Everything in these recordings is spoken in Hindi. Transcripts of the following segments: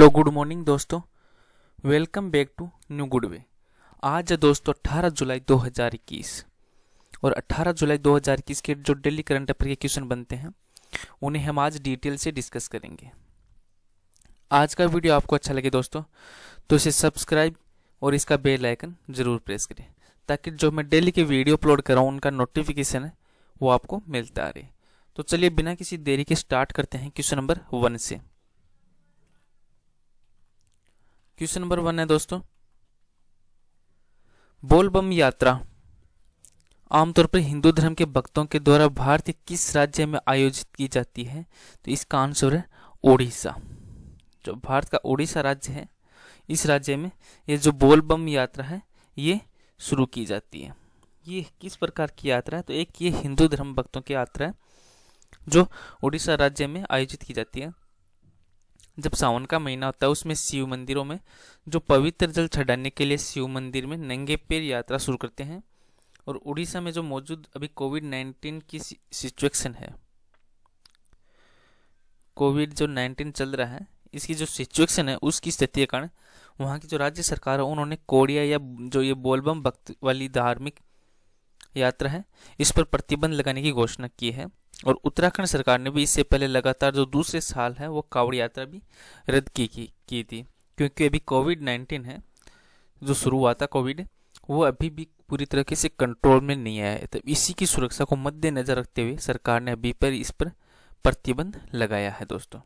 तो गुड मॉर्निंग दोस्तों welcome back to new good way आज है दोस्तों 18 जुलाई 2021 और 18 जुलाई 2021 के जो डेली करंट अफेयर के क्वेश्चन बनते हैं उन्हें हम आज डिटेल से डिस्कस करेंगे आज का वीडियो आपको अच्छा लगे दोस्तों तो इसे सब्सक्राइब और इसका बेल आइकन ज़रूर प्रेस करें ताकि जो मैं डेली के वीडियो अपलोड हूँ उनका नोटिफिकेशन है वो आपको मिलता रहे तो चलिए बिना किसी देरी के स्टार्ट करते हैं क्वेश्चन नंबर वन से क्वेश्चन नंबर वन है दोस्तों बोलबम यात्रा आमतौर पर हिंदू धर्म के भक्तों के द्वारा भारत के किस राज्य में आयोजित की जाती है तो इसका आंसर है ओडिशा जो भारत का ओडिशा राज्य है इस राज्य में ये जो बोलबम यात्रा है ये शुरू की जाती है ये किस प्रकार की यात्रा है तो एक ये हिंदू धर्म भक्तों की यात्रा है जो उड़ीसा राज्य में आयोजित की जाती है जब सावन का महीना होता है उसमें शिव मंदिरों में जो पवित्र जल चढ़ाने के लिए शिव मंदिर में नंगे पैर यात्रा शुरू करते हैं और उड़ीसा में जो मौजूद अभी कोविड नाइन्टीन की सिचुएशन है कोविड जो नाइन्टीन चल रहा है इसकी जो सिचुएशन है उसकी स्थिति के कारण वहाँ की जो राज्य सरकार है उन्होंने कोडिया या जो ये बोलबम भक्त वाली धार्मिक यात्रा है इस पर प्रतिबंध लगाने की घोषणा की है और उत्तराखंड सरकार ने भी इससे पहले लगातार जो दूसरे साल है वो कावड़ यात्रा भी रद्द की, की की थी क्योंकि अभी कोविड नाइन्टीन है जो शुरू हुआ था कोविड वो अभी भी पूरी तरीके से कंट्रोल में नहीं आया है तो इसी की सुरक्षा को मद्देनजर रखते हुए सरकार ने अभी पर इस पर प्रतिबंध लगाया है दोस्तों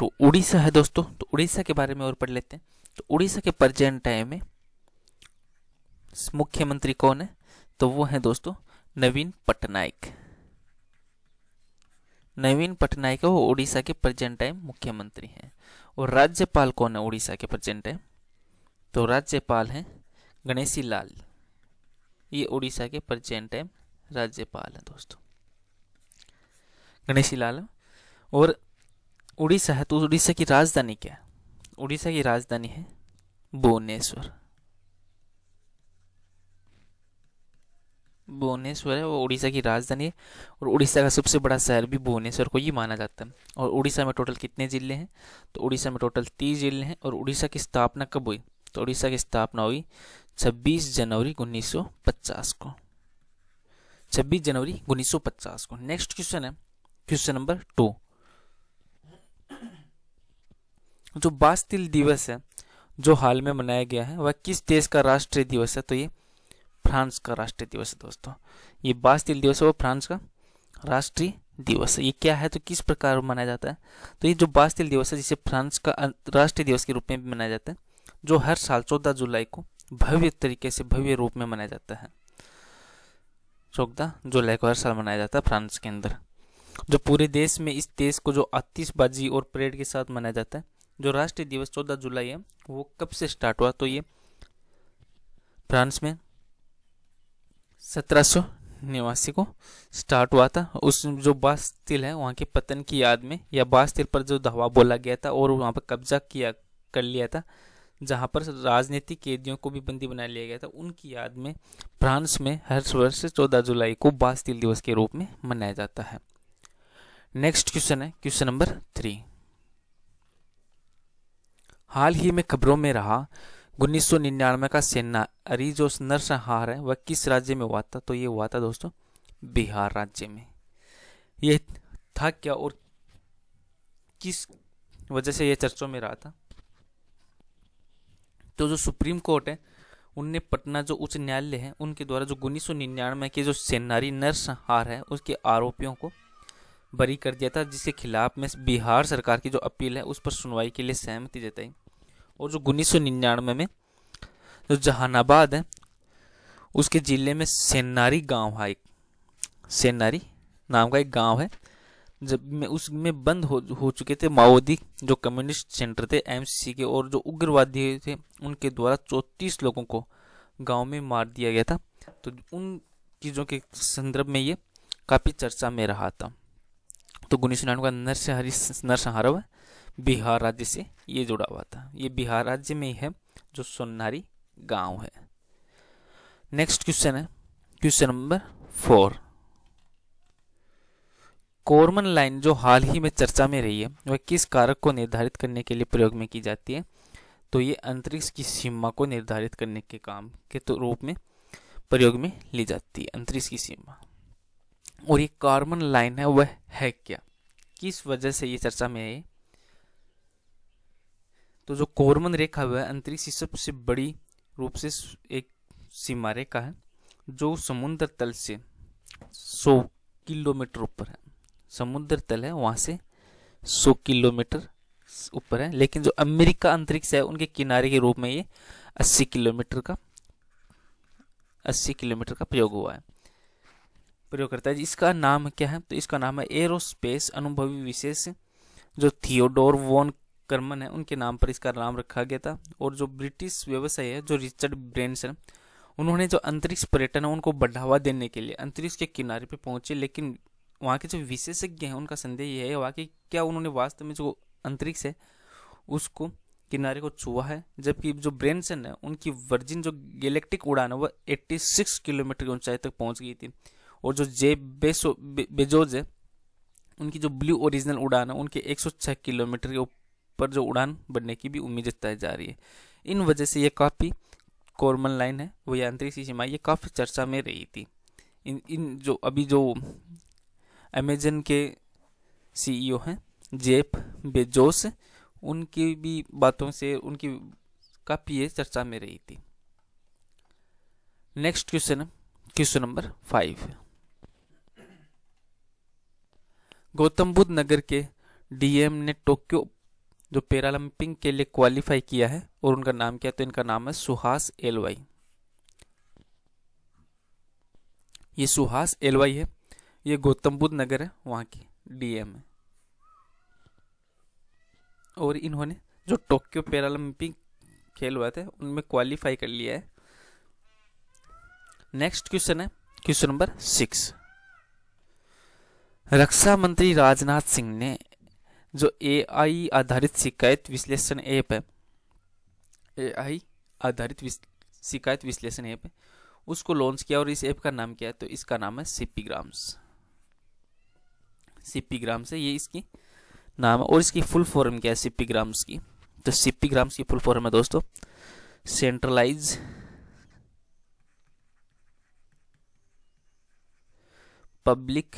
तो उड़ीसा है दोस्तों तो उड़ीसा के बारे में और पढ़ लेते हैं तो उड़ीसा के प्रजेंट टाइम में मुख्यमंत्री कौन है तो वो हैं दोस्तों नवीन पटनायक नवीन पटनायक वो उड़ीसा के प्रेजेंट टाइम मुख्यमंत्री हैं और राज्यपाल कौन है उड़ीसा के प्रेजेंट टाइम तो राज्यपाल हैं गणेशी लाल ये उड़ीसा के प्रेजेंट टाइम राज्यपाल हैं दोस्तों गणेशी लाल और उड़ीसा है तो उड़ीसा की राजधानी क्या है उड़ीसा की राजधानी है भुवनेश्वर भुवनेश्वर है वो उड़ीसा की राजधानी है और उड़ीसा का सबसे बड़ा शहर भी भुवनेश्वर को ही माना जाता है और उड़ीसा में टोटल कितने ज़िले हैं तो उड़ीसा में टोटल तीस ज़िले हैं और उड़ीसा की स्थापना कब हुई तो उड़ीसा की स्थापना हुई छब्बीस जनवरी उन्नीस को छब्बीस जनवरी उन्नीस को नेक्स्ट क्वेश्चन है क्वेश्चन नंबर टू जो बास्तिल दिवस है जो हाल में मनाया गया है वह किस देश का राष्ट्रीय दिवस है तो ये फ्रांस का राष्ट्रीय दिवस है दोस्तों ये बास्तिल दिवस है वो फ्रांस का राष्ट्रीय दिवस है ये क्या है तो किस प्रकार मनाया जाता है तो ये जो बास्तिल दिवस है जिसे फ्रांस का अं, राष्ट्रीय दिवस के रूप में भी मनाया जाता है जो हर साल चौदह जुलाई को भव्य तरीके से भव्य रूप में मनाया जाता है चौदह जुलाई को हर साल मनाया जाता है फ्रांस के अंदर जो पूरे देश में इस देश को जो आतिशबाजी और परेड के साथ मनाया जाता है जो राष्ट्रीय दिवस चौदह जुलाई है वो कब से स्टार्ट हुआ तो ये फ्रांस में सत्रह निवासी को स्टार्ट हुआ था उस जो बास्तिल है वहाँ के पतन की याद में या बास्तिल पर जो धावा बोला गया था और वहाँ पर कब्जा किया कर लिया था जहाँ पर राजनीतिक कैदियों को भी बंदी बना लिया गया था उनकी याद में फ्रांस में हर वर्ष चौदह जुलाई को बास्तिल दिवस के रूप में मनाया जाता है नेक्स्ट क्वेश्चन है क्वेश्चन नंबर थ्री हाल ही में खबरों में रहा उन्नीस का सेनारी जो नरसंहार है वह किस राज्य में हुआ था तो ये हुआ था दोस्तों बिहार राज्य में ये था क्या और किस वजह से ये चर्चों में रहा था तो जो सुप्रीम कोर्ट है उनने पटना जो उच्च न्यायालय है उनके द्वारा जो उन्नीस सौ के जो सेनारी नरसंहार है उसके आरोपियों को बरी कर दिया था जिसके खिलाफ में बिहार सरकार की जो अपील है उस पर सुनवाई के लिए सहमति जताई और जो उन्नीस सौ निन्यानवे में जो जहानाबाद है उसके ज़िले में सेनारी गांव है एक सेनारी नाम का एक गांव है जब में उसमें बंद हो हो चुके थे माओवादी जो कम्युनिस्ट सेंटर थे एमसीसी के और जो उग्रवादी थे उनके द्वारा चौंतीस लोगों को गांव में मार दिया गया था तो उन चीज़ों के संदर्भ में ये काफ़ी चर्चा में रहा था तो गुनी सुनान का नरसिंह नरसहारी नरसंहारव है बिहार राज्य से ये जुड़ा हुआ था ये बिहार राज्य में ही है जो सोनारी गांव है नेक्स्ट क्वेश्चन है क्वेश्चन नंबर फोर कोरमन लाइन जो हाल ही में चर्चा में रही है वह किस कारक को निर्धारित करने के लिए प्रयोग में की जाती है तो ये अंतरिक्ष की सीमा को निर्धारित करने के काम के तो रूप में प्रयोग में ली जाती है अंतरिक्ष की सीमा और ये कार्बन लाइन है वह है क्या किस वजह से ये चर्चा में है तो जो कोरमन रेखा हुआ है अंतरिक्ष की सबसे बड़ी रूप से एक सीमा रेखा है जो समुद्र तल से 100 किलोमीटर ऊपर है समुद्र तल है वहाँ से 100 किलोमीटर ऊपर है लेकिन जो अमेरिका अंतरिक्ष है उनके किनारे के रूप में ये 80 किलोमीटर का 80 किलोमीटर का प्रयोग हुआ है प्रयोग करता है इसका नाम क्या है तो इसका नाम है एरोस्पेस अनुभवी विशेष जो थियोडोर वॉन कर्मन है उनके नाम पर इसका नाम रखा गया था और जो ब्रिटिश व्यवसाय है जो रिचर्ड ब्रेंसन उन्होंने जो अंतरिक्ष पर्यटन है उनको बढ़ावा देने के लिए अंतरिक्ष के किनारे पर पहुंचे लेकिन वहाँ के जो विशेषज्ञ हैं उनका संदेह यह है वहाँ की क्या उन्होंने वास्तव में जो अंतरिक्ष है उसको किनारे को छुआ है जबकि जो ब्रेनसन है उनकी वर्जिन जो गैलेक्टिक उड़ान है वह 86 किलोमीटर की ऊंचाई तक पहुंच गई थी और जो जे बेसो बे, बेजोज है उनकी जो ब्लू ओरिजिनल उड़ान है उनके 106 किलोमीटर के पर जो उड़ान बढ़ने की भी उम्मीद जताई जा रही है इन वजह से ये काफ़ी कॉर्मन लाइन है वो यांत्रिक सीमा ये काफ़ी चर्चा में रही थी इन इन जो अभी जो अमेजन के सीईओ e हैं जेप बेजोस उनकी भी बातों से उनकी काफ़ी ये चर्चा में रही थी next question question number five Gautam Buddh Nagar के डीएम ने टोक्यो जो पैरालंपिंग के लिए क्वालिफाई किया है और उनका नाम क्या है तो इनका नाम है सुहास एलवाई ये सुहास एलवाई है ये गौतम बुद्ध नगर है वहां की डीएम है और इन्होंने जो टोक्यो पैरालंपिक खेल हुए थे उनमें क्वालिफाई कर लिया है नेक्स्ट क्वेश्चन है क्वेश्चन नंबर सिक्स रक्षा मंत्री राजनाथ सिंह ने जो एआई आधारित शिकायत विश्लेषण ऐप है एआई आधारित शिकायत विश्लेषण ऐप है उसको लॉन्च किया और इस ऐप का नाम क्या है तो इसका नाम है सीपी ग्राम्स सीपी ग्राम्स है ये इसकी नाम है और इसकी फुल फॉर्म क्या है सीपी ग्राम्स की तो सीपी ग्राम्स की फुल फॉर्म है दोस्तों centralise public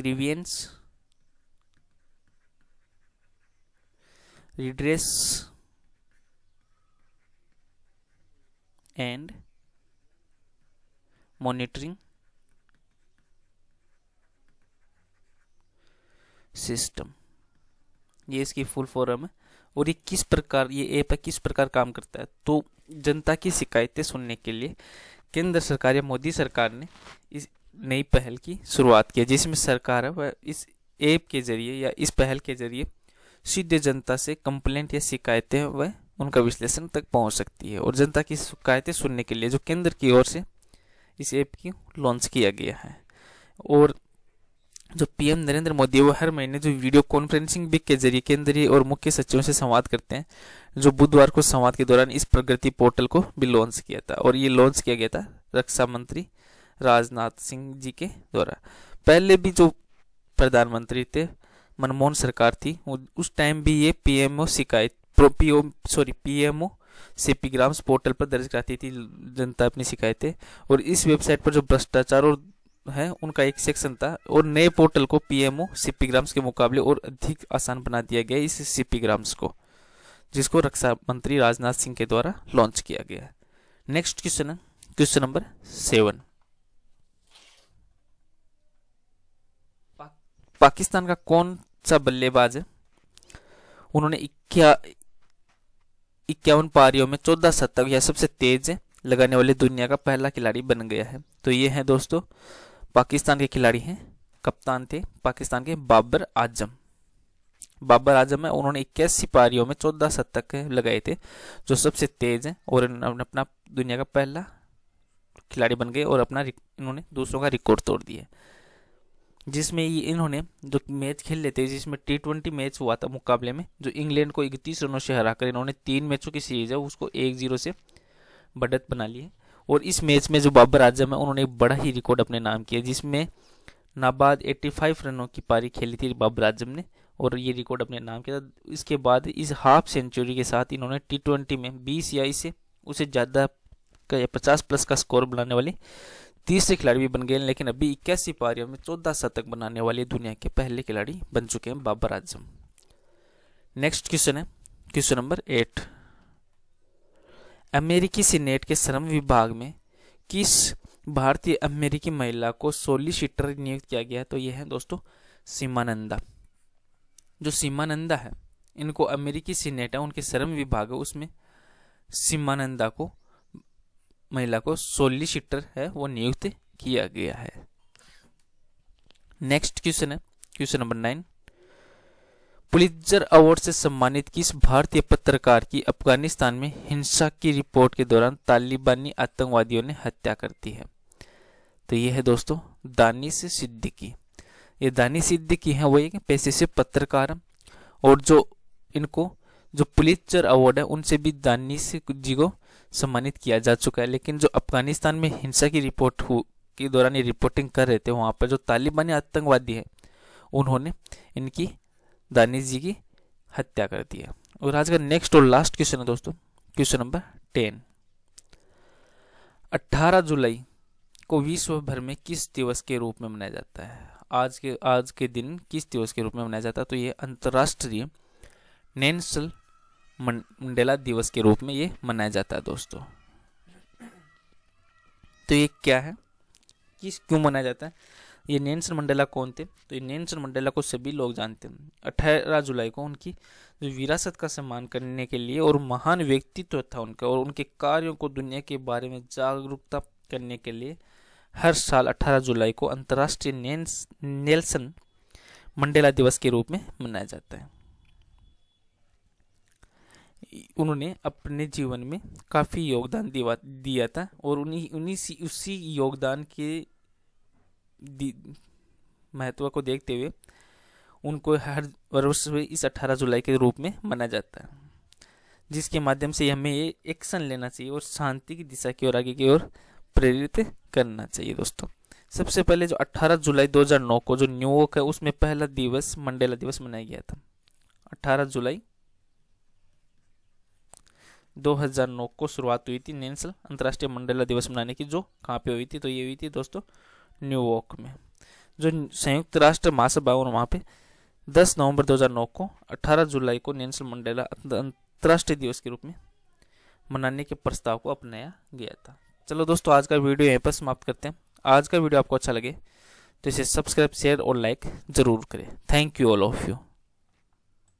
grievance redress and monitoring system ये इसकी फुल फॉर्म है और ये किस प्रकार ये ऐप है किस प्रकार काम करता है तो जनता की शिकायतें सुनने के लिए केंद्र सरकार या मोदी सरकार ने इस नई पहल की शुरुआत की जिसमें सरकार है वह इस ऐप के जरिए या इस पहल के जरिए सीधे जनता से कंप्लेंट या शिकायतें वह उनका विश्लेषण तक पहुंच सकती है और जनता की शिकायतें सुनने के लिए जो केंद्र की ओर से इस ऐप की लॉन्च किया गया है और जो पीएम नरेंद्र मोदी वो हर महीने जो वीडियो कॉन्फ्रेंसिंग भी के जरिए केंद्रीय और मुख्य सचिवों से संवाद करते हैं जो बुधवार को संवाद के दौरान इस प्रगति पोर्टल को भी लॉन्च किया था और ये लॉन्च किया गया था रक्षा मंत्री राजनाथ सिंह जी के द्वारा पहले भी जो प्रधानमंत्री थे मनमोहन सरकार थी उस टाइम भी ये पीएमओ शिकायत PO sorry PMO CP portal पर दर्ज कराती थी जनता अपनी शिकायतें और इस वेबसाइट पर जो भ्रष्टाचार और है उनका एक सेक्शन था और नए पोर्टल को पीएमओ सीपी ग्राम्स के मुकाबले और अधिक आसान बना दिया गया इस सीपी ग्राम्स को जिसको रक्षा मंत्री राजनाथ सिंह के द्वारा लॉन्च किया गया नेक्स्ट क्वेश्चन है क्वेश्चन नंबर सेवन पाकिस्तान का कौन सा बल्लेबाज है उन्होंने इक्या इक्यावन पारियों में चौदह शतक या सबसे तेज लगाने वाले दुनिया का पहला खिलाड़ी बन गया है तो ये है दोस्तों पाकिस्तान के खिलाड़ी हैं कप्तान थे पाकिस्तान के बाबर आजम बाबर आजम है उन्होंने इक्यासी पारियों में चौदह शतक लगाए थे जो सबसे तेज हैं और अपना दुनिया का पहला खिलाड़ी बन गए और अपना इन्होंने दूसरों का रिकॉर्ड तोड़ दिया जिसमें ये इन्होंने जो मैच खेल लेते हैं जिसमें टी ट्वेंटी मैच हुआ था मुकाबले में जो इंग्लैंड को इकतीस रनों से हराकर इन्होंने तीन मैचों की सीरीज है उसको एक जीरो से बढ़त बना ली है और इस मैच में जो बाबर आजम है उन्होंने एक बड़ा ही रिकॉर्ड अपने नाम किया जिसमें नाबाद 85 रनों की पारी खेली थी बाबर आजम ने और ये रिकॉर्ड अपने नाम किया था इसके बाद इस हाफ सेंचुरी के साथ इन्होंने टी ट्वेंटी में बीस या इसे उसे ज़्यादा का या पचास प्लस का स्कोर बनाने वाले तीसरे खिलाड़ी भी बन गए लेकिन अभी इक्यासी पारियों में चौदह शतक बनाने वाले दुनिया के पहले खिलाड़ी बन चुके हैं बाबर आजम नेक्स्ट क्वेश्चन है क्वेश्चन नंबर एट अमेरिकी सीनेट के श्रम विभाग में किस भारतीय अमेरिकी महिला को सोलिसिटर नियुक्त किया गया तो यह है दोस्तों सीमानंदा जो सीमानंदा है इनको अमेरिकी सीनेट है उनके श्रम विभाग है उसमें सीमानंदा को महिला को सोलिसिटर है वो नियुक्त किया गया है नेक्स्ट क्वेश्चन है question number nine Pulitzer award से सम्मानित किस भारतीय पत्रकार की अफगानिस्तान में हिंसा की रिपोर्ट के दौरान तालिबानी आतंकवादियों ने हत्या कर दी है तो ये है दोस्तों दानिश सिद्दीकी ये दानिश सिद्दीकी हैं वो एक पैसे से पत्रकार और जो इनको जो पुलित्जर अवार्ड है उनसे भी दानिश जी को सम्मानित किया जा चुका है लेकिन जो अफगानिस्तान में हिंसा की रिपोर्ट के दौरान ये रिपोर्टिंग कर रहे थे वहाँ पर जो तालिबानी आतंकवादी है उन्होंने इनकी दानिश जी की हत्या कर दी है और आज का नेक्स्ट और लास्ट क्वेश्चन है दोस्तों क्वेश्चन नंबर टेन 18 जुलाई को विश्व भर में किस दिवस के रूप में मनाया जाता है आज के आज के दिन किस दिवस के रूप में मनाया जाता है तो ये अंतर्राष्ट्रीय नेशनल मंडेला दिवस के रूप में ये मनाया जाता है दोस्तों तो ये क्या है किस क्यों मनाया जाता है ये नेंसन मंडेला कौन थे तो ये नेंसन मंडेला को सभी लोग जानते हैं अठारह जुलाई को उनकी जो विरासत का सम्मान करने के लिए और महान व्यक्तित्व था उनका और उनके कार्यों को दुनिया के बारे में जागरूकता करने के लिए हर साल 18 जुलाई को अंतर्राष्ट्रीय नेल्सन मंडेला दिवस के रूप में मनाया जाता है उन्होंने अपने जीवन में काफ़ी योगदान दिवा दिया था और उन्हीं उन्हीं उसी योगदान के महत्व को देखते हुए उनको हर वर्ष में इस 18 जुलाई के रूप में मना जाता है जिसके माध्यम से हमें ये एक्शन लेना चाहिए और शांति की दिशा की ओर आगे की ओर प्रेरित करना चाहिए दोस्तों सबसे पहले जो 18 जुलाई 2009 को जो न्यूयॉर्क है उसमें पहला दिवस मंडेला दिवस मनाया गया था 18 जुलाई 2009 को शुरुआत हुई थी नेंसल अंतर्राष्ट्रीय मंडला दिवस मनाने की जो कहाँ पे हुई थी तो ये हुई थी दोस्तों न्यूयॉर्क में जो संयुक्त राष्ट्र महासभा और वहाँ पे 10 नवंबर 2009 को 18 जुलाई को नेंसल मंडेला अंतर्राष्ट्रीय दिवस के रूप में मनाने के प्रस्ताव को अपनाया गया था चलो दोस्तों आज का वीडियो यहीं पर समाप्त करते हैं आज का वीडियो आपको अच्छा लगे तो इसे सब्सक्राइब शेयर और लाइक ज़रूर करें thank you all of you